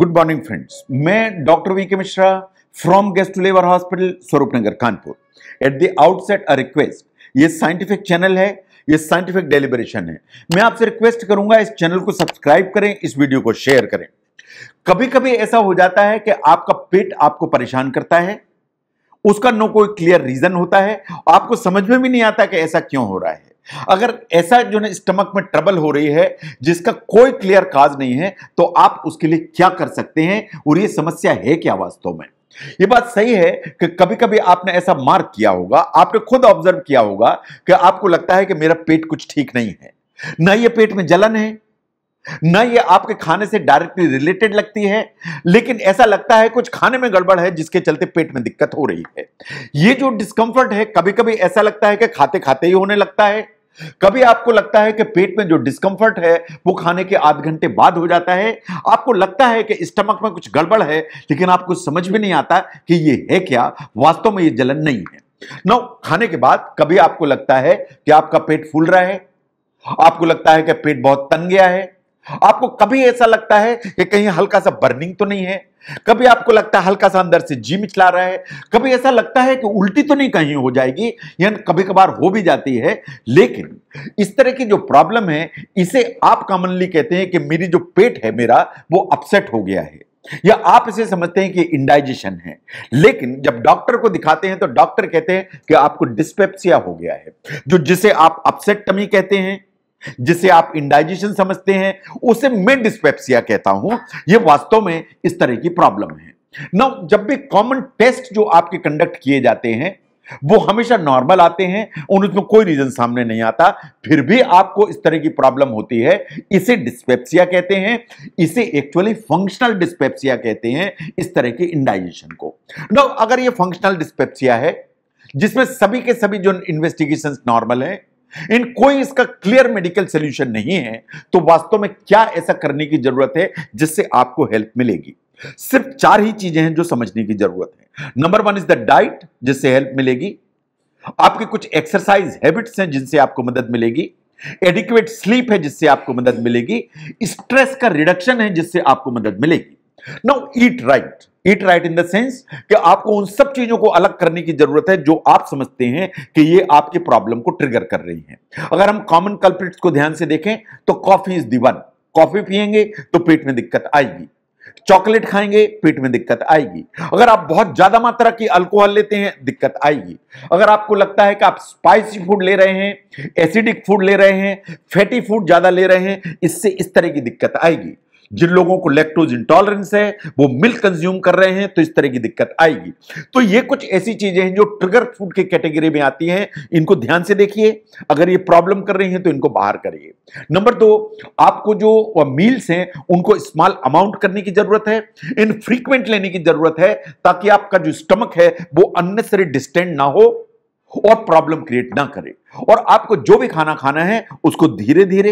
good morning friends मैं doctor V K Mishra from gastro लेबर hospital Swaroop Nagar Kanpur at the outset a request ये scientific channel है ये scientific deliberation है मैं आपसे रिक्वेस्ट करूंगा इस चैनल को सब्सक्राइब करें इस वीडियो को शेयर करें कभी कभी ऐसा हो जाता है कि आपका पेट आपको परेशान करता है उसका नो कोई क्लियर रीजन होता है आपको समझ में भी नहीं आता कि ऐसा क्यों हो रहा है अगर ऐसा जो है स्टमक में ट्रबल हो रही है जिसका कोई क्लियर काज नहीं है तो आप उसके लिए क्या कर सकते हैं और ये समस्या है क्या वास्तव में ये बात सही है कि कभी कभी आपने ऐसा मार्क किया होगा आपने खुद ऑब्जर्व किया होगा कि आपको लगता है कि मेरा पेट कुछ ठीक नहीं है ना ये पेट में जलन है ना ये आपके खाने से डायरेक्टली रिलेटेड लगती है लेकिन ऐसा लगता है कुछ खाने में गड़बड़ है जिसके चलते पेट में दिक्कत हो रही है ये जो डिस्कम्फर्ट है कभी कभी ऐसा लगता है कि खाते खाते ही होने लगता है कभी आपको लगता है कि पेट में जो डिस्कम्फर्ट है वो खाने के आध घंटे बाद हो जाता है आपको लगता है कि स्टमक में कुछ गड़बड़ है लेकिन आपको समझ भी नहीं आता कि ये है क्या वास्तव में ये जलन नहीं है नौ खाने के बाद कभी आपको लगता है कि आपका पेट फूल रहा है आपको लगता है कि पेट बहुत तन गया है आपको कभी ऐसा लगता है कि कहीं हल्का सा बर्निंग तो नहीं है कभी आपको लगता है हल्का सा अंदर से जी मिचला रहा है कभी ऐसा लगता है कि उल्टी तो नहीं कहीं हो जाएगी या कभी कभार हो भी जाती है लेकिन इस तरह की जो प्रॉब्लम है इसे आप कॉमनली कहते हैं कि मेरी जो पेट है मेरा वो अपसेट हो गया है या आप इसे समझते हैं कि इंडाइजेशन है लेकिन जब डॉक्टर को दिखाते हैं तो डॉक्टर कहते हैं कि आपको डिस्पेप्सिया हो गया है जो जिसे आप अपसेट टमी कहते हैं जिसे आप इंडाइजेशन समझते हैं उसे मैं डिस्पेप्सिया कहता हूं यह वास्तव में इस तरह की प्रॉब्लम है ना जब भी कॉमन टेस्ट जो आपके कंडक्ट किए जाते हैं वो हमेशा नॉर्मल आते हैं और उसमें कोई रीजन सामने नहीं आता फिर भी आपको इस तरह की प्रॉब्लम होती है इसे डिस्पेप्सिया कहते हैं इसे एक्चुअली फंक्शनल डिस्पेप्सिया कहते हैं इस तरह के इंडाइजेशन को ना अगर ये फंक्शनल डिस्पेप्सिया है जिसमें सभी के सभी जो इन्वेस्टिगेशन नॉर्मल है इन कोई इसका क्लियर मेडिकल सोल्यूशन नहीं है तो वास्तव में क्या ऐसा करने की जरूरत है जिससे आपको हेल्प मिलेगी सिर्फ चार ही चीजें हैं जो समझने की जरूरत है number one is the diet जिससे हेल्प मिलेगी आपकी कुछ एक्सरसाइज हैबिट्स हैं जिनसे आपको मदद मिलेगी एडिक्वेट स्लीप है जिससे आपको मदद मिलेगी स्ट्रेस का रिडक्शन है जिससे आपको मदद मिलेगी now eat right eat right in the sense कि आपको उन सब चीजों को अलग करने की जरूरत है जो आप समझते हैं कि ये आपके प्रॉब्लम को ट्रिगर कर रही हैं अगर हम कॉमन कल्प्रिट्स को ध्यान से देखें तो coffee is the one coffee पियेंगे तो पेट में दिक्कत आएगी चॉकलेट खाएंगे पेट में दिक्कत आएगी अगर आप बहुत ज्यादा मात्रा की अल्कोहल लेते हैं दिक्कत आएगी अगर आपको लगता है कि आप स्पाइसी फूड ले रहे हैं एसिडिक फूड ले रहे हैं फैटी फूड ज्यादा ले रहे हैं इससे इस तरह की दिक्कत आएगी जिन लोगों को लेक्टोज इंटॉलरेंस है वो मिल्क कंज्यूम कर रहे हैं तो इस तरह की दिक्कत आएगी तो ये कुछ ऐसी चीजें हैं जो ट्रिगर फूड के कैटेगरी में आती हैं इनको ध्यान से देखिए अगर ये प्रॉब्लम कर रही हैं तो इनको बाहर करिए नंबर दो आपको जो मील्स हैं उनको स्मॉल अमाउंट करने की जरूरत है इन फ्रीक्वेंट लेने की जरूरत है ताकि आपका जो स्टमक है वो अननेसरी डिस्टेंड ना हो और प्रॉब्लम क्रिएट ना करे और आपको जो भी खाना खाना है उसको धीरे धीरे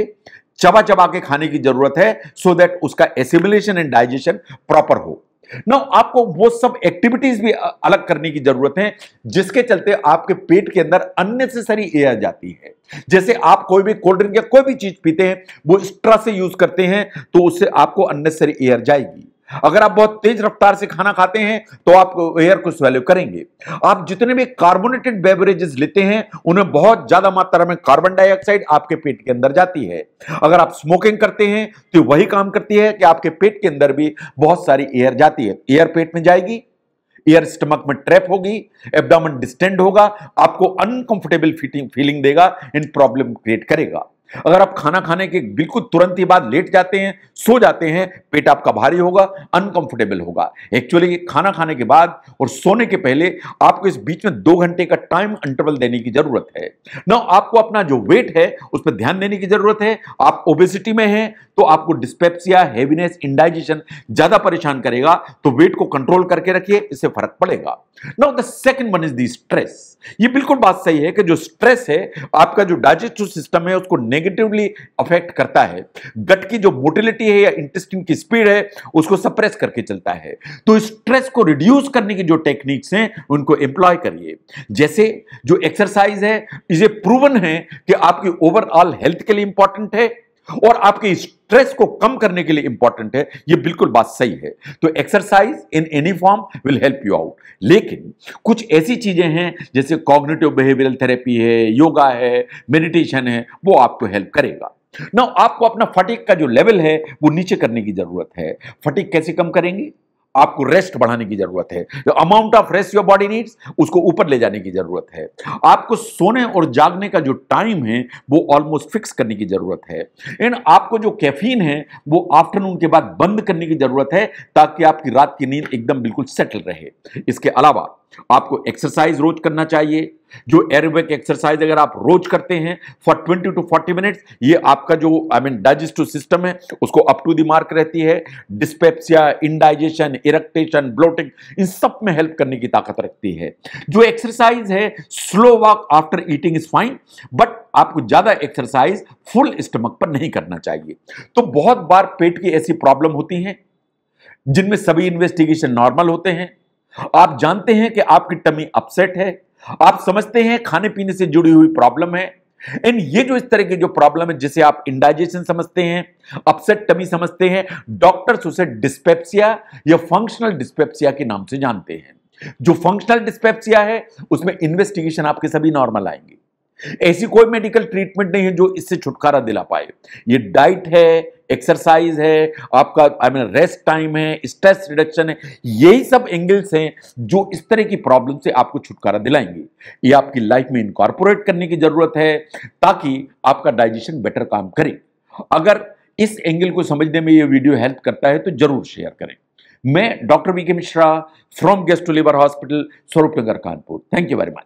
चबा चबा के खाने की जरूरत है सो so दैट उसका एसिमिलेशन एंड डाइजेशन प्रॉपर हो ना आपको वो सब एक्टिविटीज भी अलग करने की जरूरत है जिसके चलते आपके पेट के अंदर अननेसेसरी एयर जाती है जैसे आप कोई भी कोल्ड ड्रिंक या कोई भी चीज पीते हैं वो स्ट्रा से यूज करते हैं तो उससे आपको अननेसेसरी एयर जाएगी अगर आप बहुत तेज रफ्तार से खाना खाते हैं तो आप एयर को स्वेल्यू करेंगे आप जितने भी कार्बोनेटेड बेवरेजेस लेते हैं उन्हें बहुत ज्यादा मात्रा में कार्बन डाइऑक्साइड आपके पेट के अंदर जाती है अगर आप स्मोकिंग करते हैं तो वही काम करती है कि आपके पेट के अंदर भी बहुत सारी एयर जाती है एयर पेट में जाएगी एयर स्टमक में ट्रैप होगी एबडामन डिस्टेंड होगा आपको अनकंफर्टेबल फीलिंग देगा इन प्रॉब्लम क्रिएट करेगा अगर आप खाना खाने के बिल्कुल तुरंत ही बाद लेट जाते हैं सो जाते हैं पेट आपका भारी होगा अनकंफर्टेबल होगा एक्चुअली खाना खाने के बाद और सोने के पहले आपको इस बीच में दो घंटे का टाइम इंटरवल देने की जरूरत है ना आपको अपना जो वेट है उस पर ध्यान देने की जरूरत है आप ओबेसिटी में हैं तो आपको डिस्पेप्सिया हैवीनेस इंडाइजेशन ज्यादा परेशान करेगा तो वेट को कंट्रोल करके रखिए इससे फर्क पड़ेगा now the second one is the stress ये बिल्कुल बात सही है कि जो स्ट्रेस है आपका जो डाइजेस्टिव सिस्टम है उसको नेगेटिवली अफेक्ट करता है गट की जो मोटिलिटी है या इंटेस्टिन की स्पीड है उसको सप्रेस करके चलता है तो स्ट्रेस को रिड्यूस करने की जो टेक्निक्स हैं उनको एम्प्लॉय करिए जैसे जो एक्सरसाइज है इसे प्रूवन है कि आपकी ओवरऑल हेल्थ के लिए इंपॉर्टेंट है और आपके स्ट्रेस को कम करने के लिए इंपॉर्टेंट है ये बिल्कुल बात सही है तो exercise in any form will help you out लेकिन कुछ ऐसी चीजें हैं जैसे कॉग्निटिव बिहेवियरल थेरेपी है योगा है मेडिटेशन है वो आपको हेल्प करेगा ना आपको अपना फटिक का जो लेवल है वो नीचे करने की जरूरत है फटिक कैसे कम करेंगे आपको रेस्ट बढ़ाने की जरूरत है जो amount of rest your body needs उसको ऊपर ले जाने की जरूरत है आपको सोने और जागने का जो टाइम है वो ऑलमोस्ट फिक्स करने की जरूरत है एंड आपको जो कैफीन है वो आफ्टरनून के बाद बंद करने की जरूरत है ताकि आपकी रात की नींद एकदम बिल्कुल सेटल रहे इसके अलावा आपको एक्सरसाइज रोज करना चाहिए जो एरोबिक एक्सरसाइज अगर आप रोज करते हैं for twenty to forty minutes ये आपका जो आई मीन डाइजेस्टिव सिस्टम है उसको अप टू द मार्क रहती है डिस्पेप्सिया इनडाइजेशन इरेक्टेशन ब्लोटिंग इन सब में हेल्प करने की ताकत रखती है जो एक्सरसाइज है slow walk after eating is fine but आपको ज़्यादा एक्सरसाइज फुल स्टमक पर नहीं करना चाहिए तो बहुत बार पेट की ऐसी प्रॉब्लम होती है जिनमें सभी इन्वेस्टिगेशन नॉर्मल होते हैं आप जानते हैं कि आपकी टमी अपसेट है आप समझते हैं खाने पीने से जुड़ी हुई प्रॉब्लम है एंड ये जो इस तरह की जो प्रॉब्लम है जिसे आप इंडाइजेशन समझते हैं अपसेट टमी समझते हैं डॉक्टर्स उसे डिस्पेप्सिया या फंक्शनल डिस्पेप्सिया के नाम से जानते हैं जो फंक्शनल डिस्पेप्सिया है उसमें इन्वेस्टिगेशन आपके सभी नॉर्मल आएंगे ऐसी कोई मेडिकल ट्रीटमेंट नहीं है जो इससे छुटकारा दिला पाए ये डाइट है एक्सरसाइज है आपका आई मीन रेस्ट टाइम है स्ट्रेस रिडक्शन है यही सब एंगल्स हैं जो इस तरह की प्रॉब्लम से आपको छुटकारा दिलाएंगे ये आपकी लाइफ में इंकॉर्पोरेट करने की ज़रूरत है ताकि आपका डाइजेशन बेटर काम करे अगर इस एंगल को समझने में ये वीडियो हेल्प करता है तो ज़रूर शेयर करें मैं doctor V Mishra from gastro लेबर hospital Swaroop Nagar Kanpur thank you very much